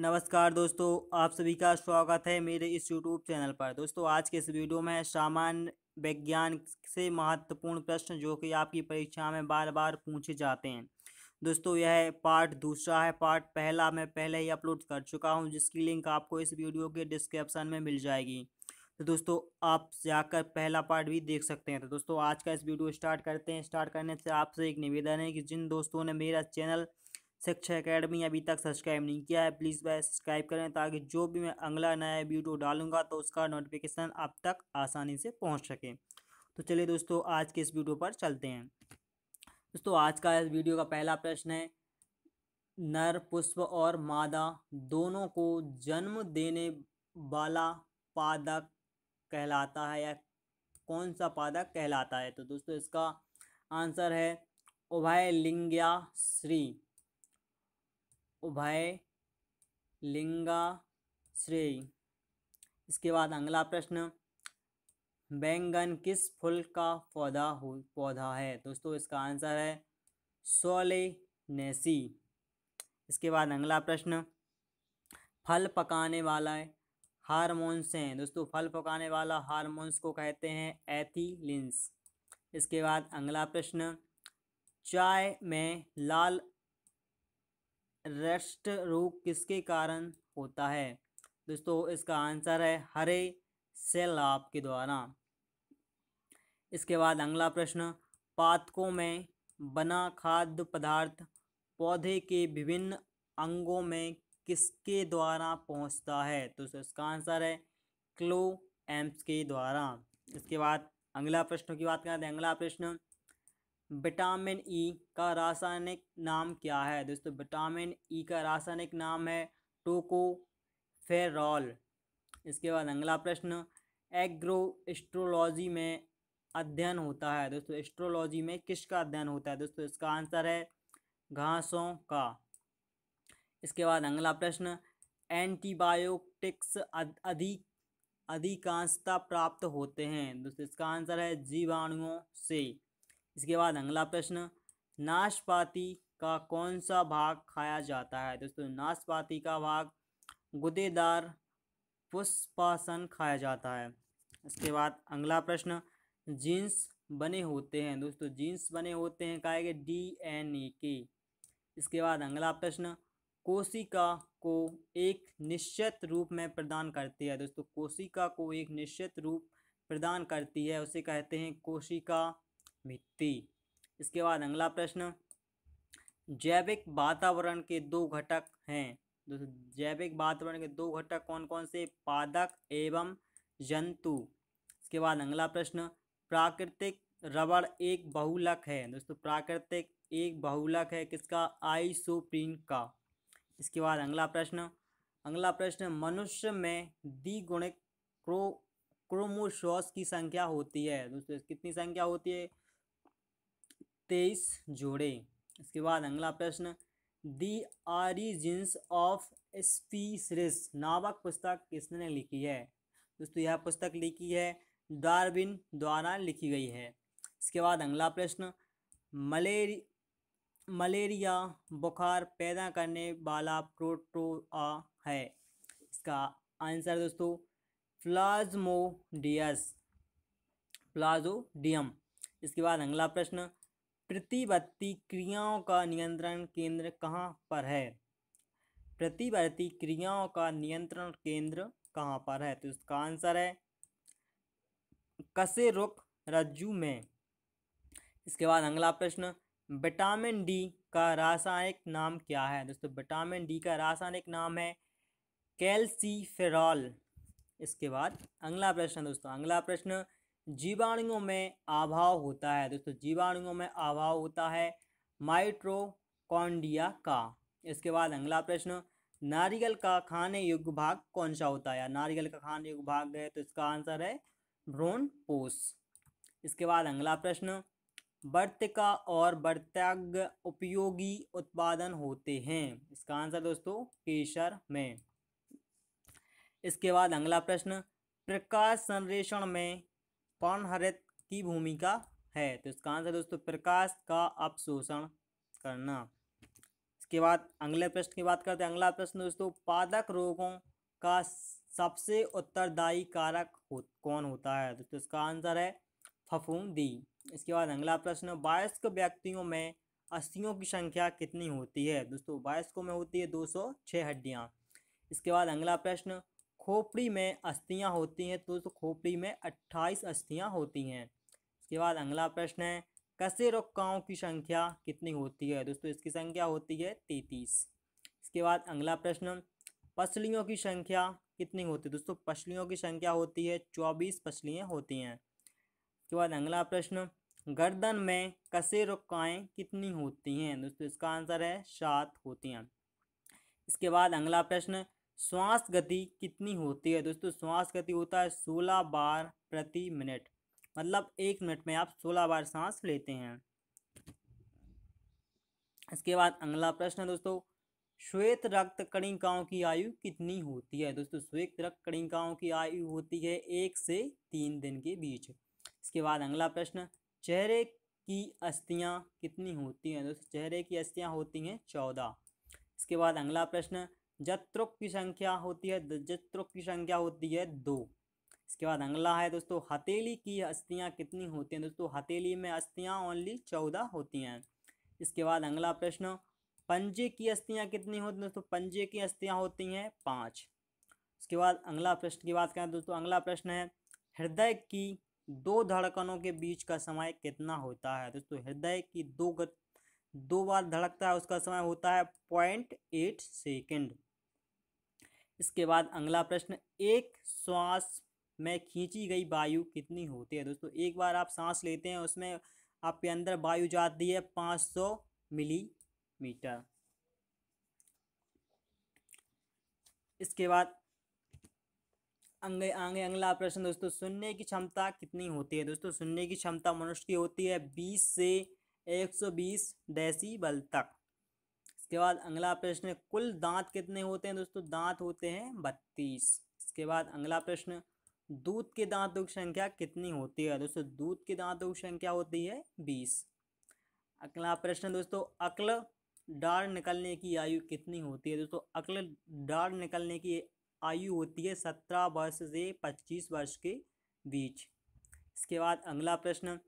नमस्कार दोस्तों आप सभी का स्वागत है मेरे इस यूट्यूब चैनल पर दोस्तों आज के इस वीडियो में सामान्य विज्ञान से महत्वपूर्ण प्रश्न जो कि आपकी परीक्षा में बार बार पूछे जाते हैं दोस्तों यह पार्ट दूसरा है पार्ट पहला मैं पहले ही अपलोड कर चुका हूं जिसकी लिंक आपको इस वीडियो के डिस्क्रिप्शन में मिल जाएगी तो दोस्तों आप जाकर पहला पार्ट भी देख सकते हैं तो दोस्तों आज का इस वीडियो स्टार्ट करते हैं स्टार्ट करने से आपसे एक निवेदन है कि जिन दोस्तों ने मेरा चैनल शिक्षा अकेडमी अभी तक सब्सक्राइब नहीं किया है प्लीज़ वह सब्सक्राइब करें ताकि जो भी मैं अगला नया वीडियो डालूंगा तो उसका नोटिफिकेशन आप तक आसानी से पहुँच सके तो चलिए दोस्तों आज के इस वीडियो पर चलते हैं दोस्तों आज का इस वीडियो का पहला प्रश्न है नर पुष्प और मादा दोनों को जन्म देने वाला पादक कहलाता है या कौन सा पादक कहलाता है तो दोस्तों इसका आंसर है उभय लिंग्या श्री उभय श्रेय इसके बाद अगला प्रश्न बैंगन किस फूल का पौधा हो पौधा है दोस्तों इसका आंसर है सोलेनेसी इसके बाद अगला प्रश्न फल पकाने वाला है हारमोन्स हैं दोस्तों फल पकाने वाला हारमोन्स को कहते हैं एथिलिन्स इसके बाद अगला प्रश्न चाय में लाल रेस्ट रोग किसके कारण होता है दोस्तों इसका आंसर है हरे सेल आपके द्वारा इसके बाद अगला प्रश्न पातकों में बना खाद्य पदार्थ पौधे के विभिन्न अंगों में किसके द्वारा पहुंचता है तो इसका आंसर है क्लो एम्स के द्वारा इसके बाद अगला प्रश्न की बात करते हैं अगला प्रश्न विटामिन ई का रासायनिक नाम क्या है दोस्तों विटामिन ई का रासायनिक नाम है टोकोफेरॉल इसके बाद अगला प्रश्न एग्रो एस्ट्रोलॉजी में अध्ययन होता है दोस्तों एस्ट्रोलॉजी में किसका अध्ययन होता है दोस्तों इसका आंसर है घासों का इसके बाद अगला प्रश्न एंटीबायोटिक्स अधिक अधिकांशता प्राप्त होते हैं दोस्तों इसका आंसर है जीवाणुओं से इसके बाद अगला प्रश्न नाशपाती का कौन सा भाग खाया जाता है दोस्तों नाशपाती का भाग गुदेदार पुष्पासन खाया जाता है इसके बाद अगला प्रश्न जीन्स बने होते हैं दोस्तों जीन्स बने होते हैं कहे गए डी एन ए के इसके बाद अगला प्रश्न कोशिका को एक निश्चित रूप में प्रदान करती है दोस्तों कोशिका को एक निश्चित रूप प्रदान करती है उसे कहते हैं कोशिका भित्ति इसके बाद अगला प्रश्न जैविक वातावरण के दो घटक हैं दोस्तों जैविक वातावरण के दो घटक कौन कौन से पादक एवं जंतु इसके बाद अगला प्रश्न प्राकृतिक रबड़ एक बहुलक है दोस्तों प्राकृतिक एक बहुलक है किसका आइसोप्रीन का इसके बाद अगला प्रश्न अगला प्रश्न मनुष्य में द्विगुणिक क्रो क्रोमोशोस की संख्या होती है दोस्तों कितनी संख्या होती है तेईस जोड़े इसके बाद अगला प्रश्न दी आरिजिन्स ऑफ स्पीसरिस नामक पुस्तक किसने लिखी है दोस्तों यह पुस्तक लिखी है डार्विन द्वारा लिखी गई है इसके बाद अगला प्रश्न मलेरी मलेरिया बुखार पैदा करने वाला प्रोटोआ है इसका आंसर दोस्तों प्लाज्मोडियस प्लाजोडियम इसके बाद अगला प्रश्न प्रतिवर्ती क्रियाओं का नियंत्रण केंद्र कहाँ पर है प्रतिवर्ती क्रियाओं का नियंत्रण केंद्र कहाँ पर है तो इसका आंसर है कसे रुख रज्जू में इसके बाद अगला प्रश्न विटामिन डी का रासायनिक नाम क्या है दोस्तों विटामिन डी का रासायनिक नाम है कैल्सीफेरॉल इसके बाद अगला प्रश्न दोस्तों अगला प्रश्न जीवाणुओं में अभाव होता है दोस्तों जीवाणुओं में अभाव होता है माइट्रोकॉन्डिया का इसके बाद अगला प्रश्न नारियल का खाने युग भाग कौन सा होता है नारियल का खाने युग भाग है तो इसका आंसर है भ्रूण पोष इसके बाद अगला प्रश्न वर्तिका और वर्त्याग उपयोगी उत्पादन होते हैं इसका आंसर दोस्तों केसर में इसके बाद अगला प्रश्न प्रकाश संरेशन में पर्णहरित की भूमिका है तो इसका आंसर दोस्तों प्रकाश का अपशोषण करना इसके बाद अगले प्रश्न की बात करते हैं अगला प्रश्न दोस्तों पादक रोगों का सबसे उत्तरदायी कारक हो, कौन होता है दोस्तों इसका आंसर है फफूंदी इसके बाद अगला प्रश्न वयस्क व्यक्तियों में अस्थियों की संख्या कितनी होती है दोस्तों वयस्कों में होती है दो सौ छः हड्डियाँ इसके बाद अगला प्रश्न खोपड़ी में अस्थियाँ होती हैं तो खोपड़ी में अट्ठाईस अस्थियाँ होती हैं इसके बाद अगला प्रश्न है कसे और की संख्या कितनी होती है दोस्तों इसकी संख्या होती है तैतीस इसके बाद अगला प्रश्न पसलियों की संख्या कितनी होती है दोस्तों पसलियों की संख्या होती है चौबीस पसलियाँ होती हैं इसके बाद अगला प्रश्न गर्दन में कसे रुक्काएँ कितनी होती हैं दोस्तों इसका आंसर है सात होती हैं इसके बाद अगला प्रश्न श्वास गति कितनी होती है दोस्तों श्वास गति होता है सोलह बार प्रति मिनट मतलब एक मिनट में आप सोलह बार सांस लेते हैं इसके बाद अगला प्रश्न है दोस्तों श्वेत रक्त कणिकाओं की आयु कितनी होती है दोस्तों श्वेत रक्त कणिकाओं की आयु होती है एक से तीन दिन के बीच इसके बाद अगला प्रश्न चेहरे की अस्थियाँ कितनी होती हैं दोस्तों चेहरे की अस्थियाँ होती हैं चौदह इसके बाद अगला प्रश्न जत्रुक की संख्या होती है जत्रुक की संख्या होती है दो इसके बाद अगला है दोस्तों हथेली की अस्थियाँ कितनी होती हैं दोस्तों हथेली में अस्थियाँ ओनली चौदह होती हैं इसके बाद अगला प्रश्न पंजे की अस्थियाँ कितनी होती हैं दोस्तों पंजे की अस्थियाँ होती हैं पाँच उसके बाद अगला प्रश्न की बात करें दोस्तों अगला प्रश्न है हृदय की दो धड़कनों के बीच का समय कितना होता है दोस्तों हृदय की दो गत दो बार धड़कता है उसका समय होता है पॉइंट एट सेकेंड इसके बाद अगला प्रश्न एक श्वास में खींची गई वायु कितनी होती है दोस्तों एक बार आप सांस लेते हैं उसमें आपके अंदर वायु जाती है पाँच सौ मिलीमीटर इसके बाद अंगे आगे अगला प्रश्न दोस्तों सुनने की क्षमता कितनी होती है दोस्तों सुनने की क्षमता मनुष्य की होती है बीस से एक सौ बीस डेसीबल तक इसके बाद अगला प्रश्न कुल दांत कितने होते हैं दोस्तों दांत होते हैं बत्तीस इसके बाद अगला प्रश्न दूध के दांतों की संख्या कितनी होती है दोस्तों दूध के दांतों की संख्या होती है बीस अगला प्रश्न दोस्तों अक्ल डार निकलने की आयु कितनी होती है दोस्तों अक्ल डार निकलने की आयु होती है सत्रह वर्ष से पच्चीस वर्ष के बीच इसके बाद अगला प्रश्न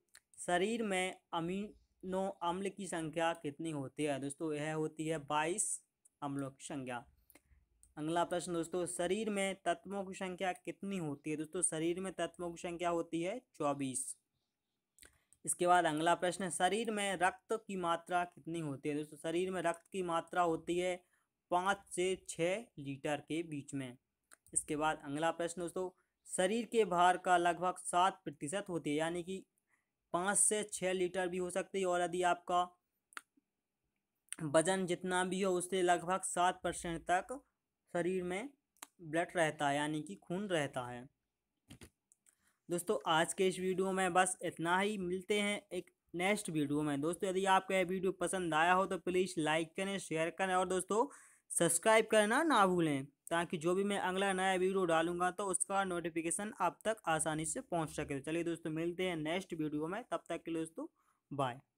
शरीर में अमीन नौ अम्ल की संख्या कितनी होती है दोस्तों यह होती है बाईस अम्लों की संख्या अगला प्रश्न दोस्तों शरीर में तत्वों की संख्या कितनी होती है दोस्तों शरीर में तत्वों की संख्या होती है चौबीस इसके बाद अगला प्रश्न शरीर में रक्त की मात्रा कितनी होती है दोस्तों शरीर में रक्त की मात्रा होती है पाँच से छः लीटर के बीच में इसके बाद अगला प्रश्न दोस्तों शरीर के भार का लगभग सात प्रतिशत होती है यानी कि पाँच से छः लीटर भी हो सकती है और यदि आपका वजन जितना भी हो उससे लगभग सात परसेंट तक शरीर में ब्लड रहता है यानी कि खून रहता है दोस्तों आज के इस वीडियो में बस इतना ही मिलते हैं एक नेक्स्ट वीडियो में दोस्तों यदि आपका यह वीडियो पसंद आया हो तो प्लीज़ लाइक करें शेयर करें और दोस्तों सब्सक्राइब करना ना भूलें ताकि जो भी मैं अगला नया वीडियो डालूंगा तो उसका नोटिफिकेशन आप तक आसानी से पहुंच सके चलिए दोस्तों मिलते हैं नेक्स्ट वीडियो में तब तक के लिए दोस्तों बाय